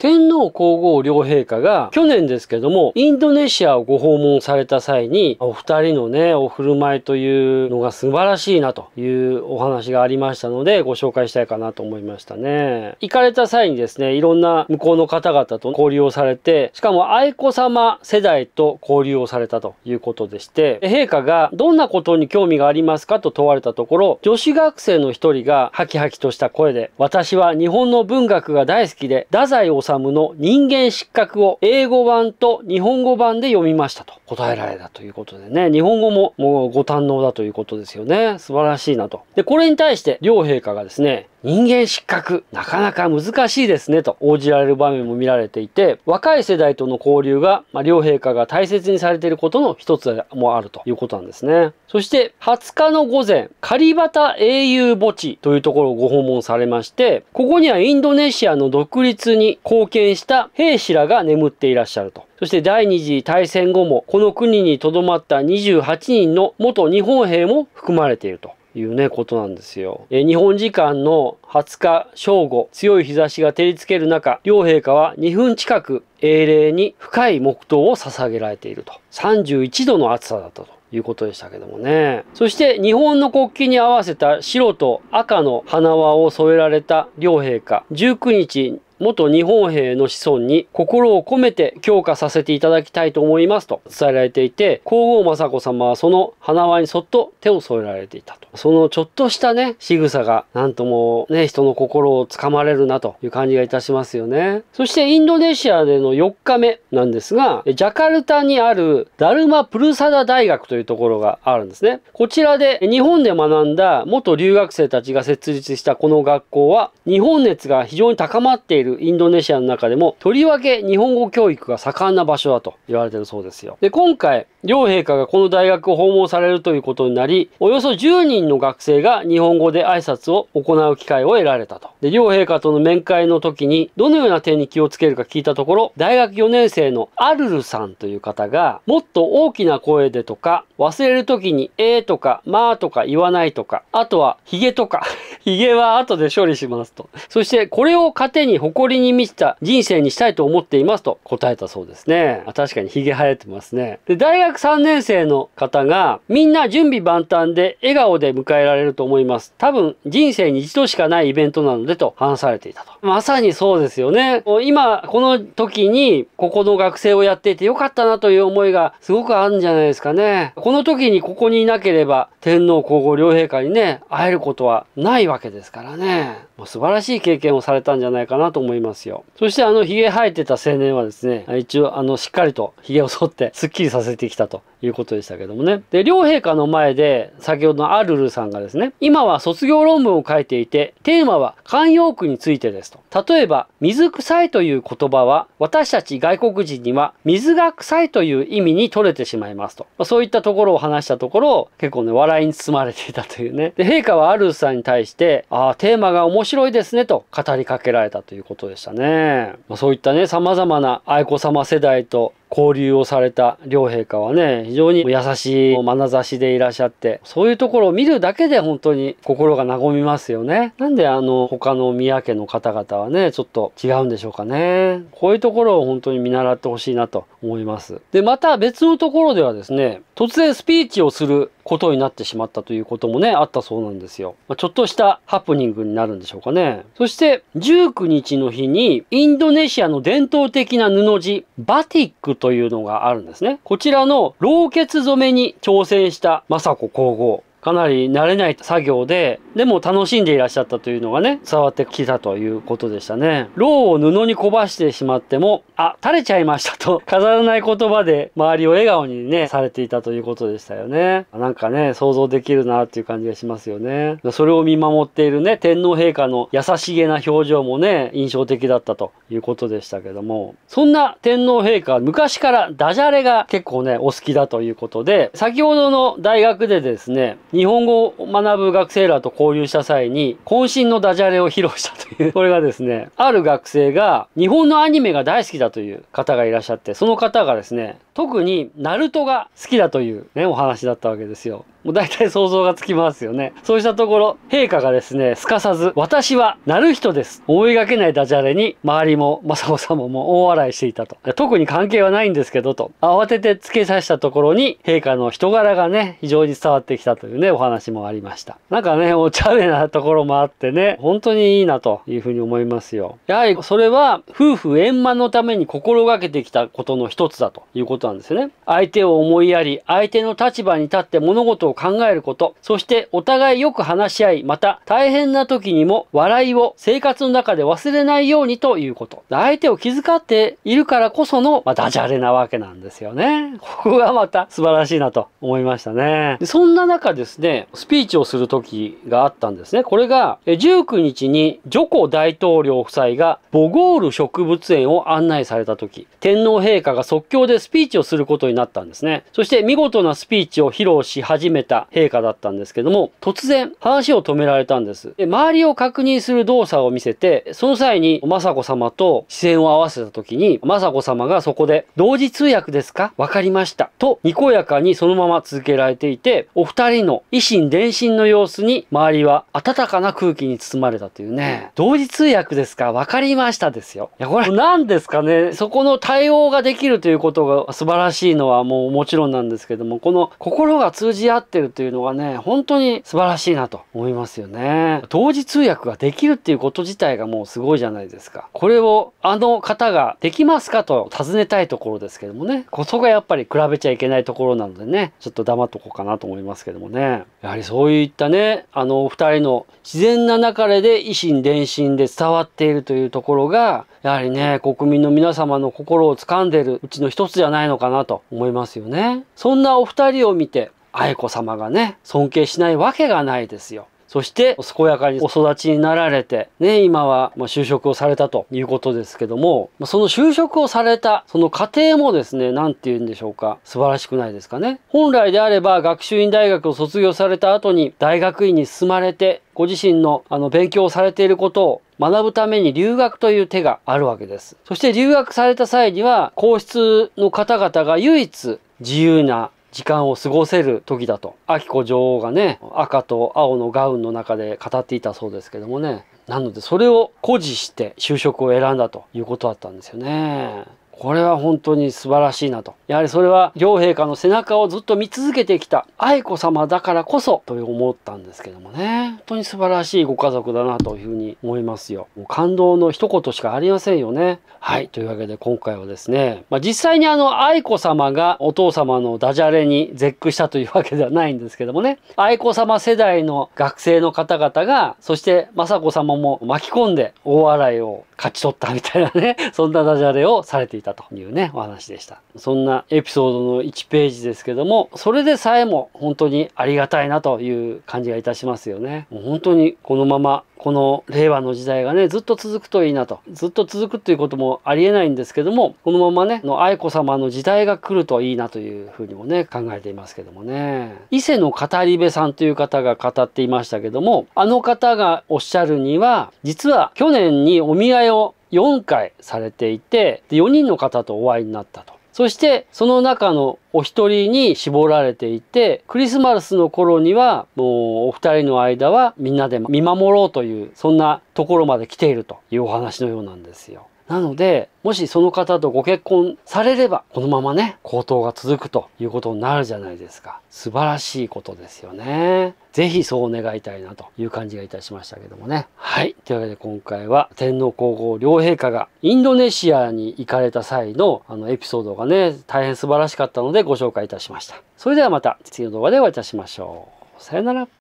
天皇皇后両陛下が去年ですけどもインドネシアをご訪問された際にお二人のねお振る舞いというのが素晴らしいなというお話がありましたのでご紹介したいかなと思いましたね行かれた際にですねいろんな向こうの方々と交流をされてしかも愛子さま世代と交流をされたということでして陛下がどんなことに興味がありますかと問われたところ女子学生の一人がハキハキとした声で私は日本の文学が大好きで太宰治治の人間失格を英語版と日本語版で読みましたと答えられたということでね、日本語ももうご堪能だということですよね。素晴らしいなと。で、これに対して両陛下がですね、人間失格、なかなか難しいですねと応じられる場面も見られていて、若い世代との交流が、まあ、両陛下が大切にされていることの一つもあるということなんですね。そして、20日の午前、カリバタ英雄墓地というところをご訪問されまして、ここにはインドネシアの独立に貢献した兵士らが眠っていらっしゃると。そして第二次大戦後も、この国に留まった28人の元日本兵も含まれていると。いうね、ことなんですよ。え日本時間の20日正午、強い日差しが照りつける中、両陛下は2分近く英霊に深い黙祷を捧げられていると。31度の暑さだったと。いうことでしたけどもね。そして日本の国旗に合わせた白と赤の花輪を添えられた両陛下。19日元日本兵の子孫に心を込めて強化させていただきたいと思いますと伝えられていて、皇后雅子様はその花輪にそっと手を添えられていたと。そのちょっとしたね、仕草が、なんともね、人の心をつかまれるなという感じがいたしますよね。そしてインドネシアでの4日目なんですが、ジャカルタにあるダルマプルサダ大学というところがあるんですね。こちらで日本で学んだ元留学生たちが設立したこの学校は、日本熱が非常に高まっているるインドネシアの中でも、とりわけ日本語教育が盛んな場所だと言われてるそうですよ。で、今回、両陛下がこの大学を訪問されるということになり、およそ10人の学生が日本語で挨拶を行う機会を得られたと。で、両陛下との面会の時に、どのような点に気をつけるか聞いたところ、大学4年生のアルルさんという方が、もっと大きな声でとか、忘れる時に、えーとか、まあとか言わないとか、あとは、ヒゲとか、ヒ ゲは後で処理しますと。そして、これを糧に誇りに満ちた人生にしたいと思っていますと答えたそうですね。確かにヒゲ生えてますね。で、大学3年生の方が、みんな準備万端で笑顔で迎えられると思います。多分、人生に一度しかないイベントなのでと話されていたと。まさにそうですよね。今、この時に、ここの学生をやっていてよかったなという思いがすごくあるんじゃないですかね。この時にここにいなければ天皇皇后両陛下にね、会えることはないわけですからね。もう素晴らしい経験をされたんじゃないかなと思いますよ。そしてあの髭生えてた青年はですね、一応あのしっかりと髭を剃ってすっきりさせてきたということでしたけどもね。で、両陛下の前で、先ほどのアルルさんがですね、今は卒業論文を書いていて、テーマは慣用句についてですと。例えば、水臭いという言葉は、私たち外国人には、水が臭いという意味に取れてしまいますと。まあ、そういったところを話したところ、結構ね、笑いに包まれていたというね。で、陛下はアルルさんに対して、ああ、テーマが面白いですねと語りかけられたということでしたね。まあ、そういったね、様々な愛子様世代と交流をされた両陛下はね非常に優しい眼差しでいらっしゃってそういうところを見るだけで本当に心が和みますよねなんであの他の宮家の方々はねちょっと違うんでしょうかねこういうところを本当に見習ってほしいなと思いますでまた別のところではですね突然スピーチをすることになってしまったということもね、あったそうなんですよ。まあ、ちょっとしたハプニングになるんでしょうかね。そして、19日の日に、インドネシアの伝統的な布地、バティックというのがあるんですね。こちらの老血染めに挑戦した雅子皇后。かなり慣れない作業ででも楽しんでいらっしゃったというのがね、伝わってきたということでしたね。ローを布にこばしてしまっても、あ、垂れちゃいましたと、飾らない言葉で周りを笑顔にね、されていたということでしたよね。なんかね、想像できるなっていう感じがしますよね。それを見守っているね、天皇陛下の優しげな表情もね、印象的だったということでしたけども、そんな天皇陛下、昔からダジャレが結構ね、お好きだということで、先ほどの大学でですね、日本語を学ぶ学生らと交流した際に、渾身のダジャレを披露したというこれがですね、ある学生が、日本のアニメが大好きだという方がいらっしゃって、その方がですね、特にナルトが好きだというね、お話だったわけですよ。もう大体想像がつきますよね。そうしたところ、陛下がですね、すかさず、私は、なる人です。思いがけないダジャレに、周りも、雅子さんも大笑いしていたと。特に関係はないんですけど、と。慌てて付けさせたところに、陛下の人柄がね、非常に伝わってきたというね、お話もありました。なんかね、お茶目なところもあってね、本当にいいなというふうに思いますよ。やはり、それは、夫婦円満のために心がけてきたことの一つだということなんですよね。相手を思いやり、相手の立場に立って物事をとを考えること、そしてお互いよく話し合い、また大変な時にも笑いを生活の中で忘れないようにということ。相手を気遣っているからこその、まあ、ダジャレなわけなんですよね。ここがまた素晴らしいなと思いましたね。そんな中ですね、スピーチをする時があったんですね。これが19日にジョコ大統領夫妻がボゴール植物園を案内された時、天皇陛下が即興でスピーチをすることになったんですね。そして見事なスピーチを披露し始めめた陛下だったんですけども、突然話を止められたんです。で周りを確認する動作を見せて、その際に雅子様と視線を合わせた時に、雅子様がそこで、同時通訳ですかわかりました。と、にこやかにそのまま続けられていて、お二人の維新伝心の様子に、周りは温かな空気に包まれたというね、同時通訳ですかわかりましたですよ。いや、これ何ですかね、そこの対応ができるということが素晴らしいのはもうもちろんなんですけども、この心が通じ合っってるというのがね本当に素晴らしいなと思いますよね同時通訳ができるっていうこと自体がもうすごいじゃないですかこれをあの方ができますかと尋ねたいところですけどもねこそがやっぱり比べちゃいけないところなのでねちょっと黙っとこうかなと思いますけどもねやはりそういったねあのお二人の自然な流れで維新伝心で伝わっているというところがやはりね国民の皆様の心を掴んでるうちの一つじゃないのかなと思いますよねそんなお二人を見て愛子様がね、尊敬しないわけがないですよ。そして、健やかにお育ちになられて、ね、今は、まあ、就職をされたということですけども、その就職をされた、その過程もですね、なんて言うんでしょうか、素晴らしくないですかね。本来であれば、学習院大学を卒業された後に、大学院に進まれて、ご自身のあの勉強をされていることを学ぶために留学という手があるわけです。そして留学された際には、皇室の方々が唯一自由な時間を過ごせる時だと明子女王がね赤と青のガウンの中で語っていたそうですけどもねなのでそれを誇示して就職を選んだということだったんですよね。これは本当に素晴らしいなと。やはりそれは両陛下の背中をずっと見続けてきた愛子様だからこそと思ったんですけどもね。本当に素晴らしいご家族だなというふうに思いますよ。もう感動の一言しかありませんよね。はい。というわけで今回はですね、まあ、実際にあの愛子様がお父様のダジャレに絶句したというわけではないんですけどもね。愛子様世代の学生の方々が、そして雅子様も巻き込んで大笑いを勝ち取ったみたいなね、そんなダジャレをされていたたというねお話でしたそんなエピソードの1ページですけどもそれでさえも本当にありがたいなという感じがいたしますよねもう本当にこのままこの令和の時代がねずっと続くといいなとずっと続くていうこともありえないんですけどもこのままねの愛子様の時代が来るといいなというふうにもね考えていますけどもね伊勢の語り部さんという方が語っていましたけどもあの方がおっしゃるには実は去年にお見合いを4回されていて4人の方とお会いになったと。そしてその中のお一人に絞られていてクリスマスの頃にはもうお二人の間はみんなで見守ろうというそんなところまで来ているというお話のようなんですよ。なので、もしその方とご結婚されれば、このままね、高騰が続くということになるじゃないですか。素晴らしいことですよね。ぜひそう願いたいなという感じがいたしましたけどもね。はい。というわけで今回は天皇皇后両陛下がインドネシアに行かれた際のあのエピソードがね、大変素晴らしかったのでご紹介いたしました。それではまた次の動画でお会いいたしましょう。さよなら。